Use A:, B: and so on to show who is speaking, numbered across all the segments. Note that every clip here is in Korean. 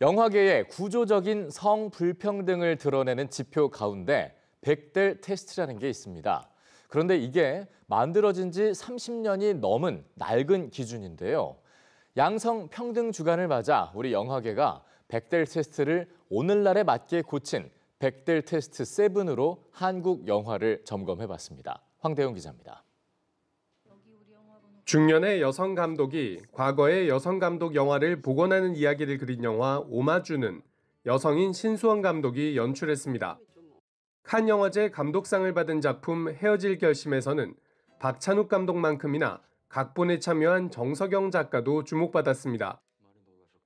A: 영화계의 구조적인 성불평등을 드러내는 지표 가운데 백델 테스트라는 게 있습니다. 그런데 이게 만들어진 지 30년이 넘은 낡은 기준인데요. 양성 평등 주간을 맞아 우리 영화계가 백델 테스트를 오늘날에 맞게 고친 백델 테스트 7으로 한국 영화를 점검해 봤습니다. 황대용 기자입니다.
B: 중년의 여성 감독이 과거의 여성 감독 영화를 복원하는 이야기를 그린 영화 오마주는 여성인 신수원 감독이 연출했습니다. 칸 영화제 감독상을 받은 작품 헤어질 결심에서는 박찬욱 감독만큼이나 각본에 참여한 정석영 작가도 주목받았습니다.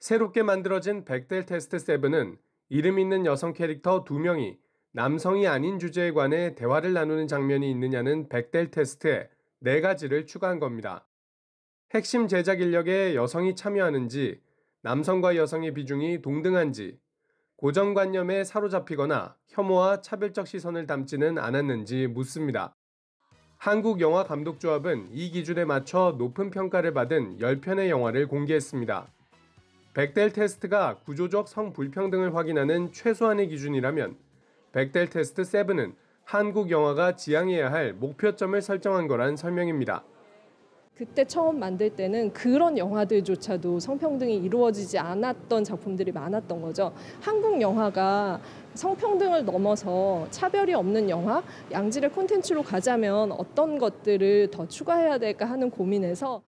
B: 새롭게 만들어진 백델 테스트 7은 이름 있는 여성 캐릭터 2명이 남성이 아닌 주제에 관해 대화를 나누는 장면이 있느냐는 백델 테스트에 4가지를 추가한 겁니다. 핵심 제작 인력에 여성이 참여하는지, 남성과 여성의 비중이 동등한지, 고정관념에 사로잡히거나 혐오와 차별적 시선을 담지는 않았는지 묻습니다. 한국영화감독조합은 이 기준에 맞춰 높은 평가를 받은 10편의 영화를 공개했습니다. 백델 테스트가 구조적 성불평등을 확인하는 최소한의 기준이라면 백델 테스트 7은 한국 영화가 지향해야 할 목표점을 설정한 거란 설명입니다.
C: 그때 처음 만들 때는 그런 영화들조차도 성평등이 이루어지지 않았던 작품들이 많았던 거죠. 한국 영화가 성평등을 넘어서 차별이 없는 영화, 양질의 콘텐츠로 가자면 어떤 것들을 더 추가해야 될까 하는 고민에서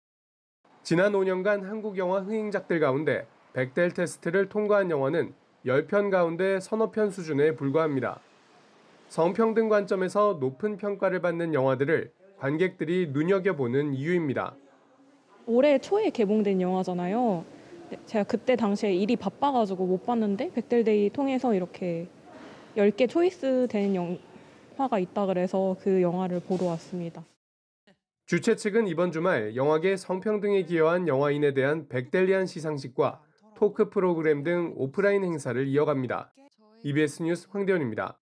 B: 지난 5년간 한국 영화 흥행작들 가운데 백델 테스트를 통과한 영화는 10편 가운데 서너 편 수준에 불과합니다. 성평등 관점에서 높은 평가를 받는 영화들을 관객들이 눈여겨보는 이유입니다.
D: 올해 초에 개봉된 영화잖아요. 네, 제가 그때 당시에 일이 바빠가지고 못 봤는데 백델데이 통해서 이렇게 10개 초이스 된 영화가 있다 그래서 그 영화를 보러 왔습니다.
B: 주최 측은 이번 주말 영화계 성평등에 기여한 영화인에 대한 백델리안 시상식과 토크 프로그램 등 오프라인 행사를 이어갑니다. EBS 뉴스 황대현입니다.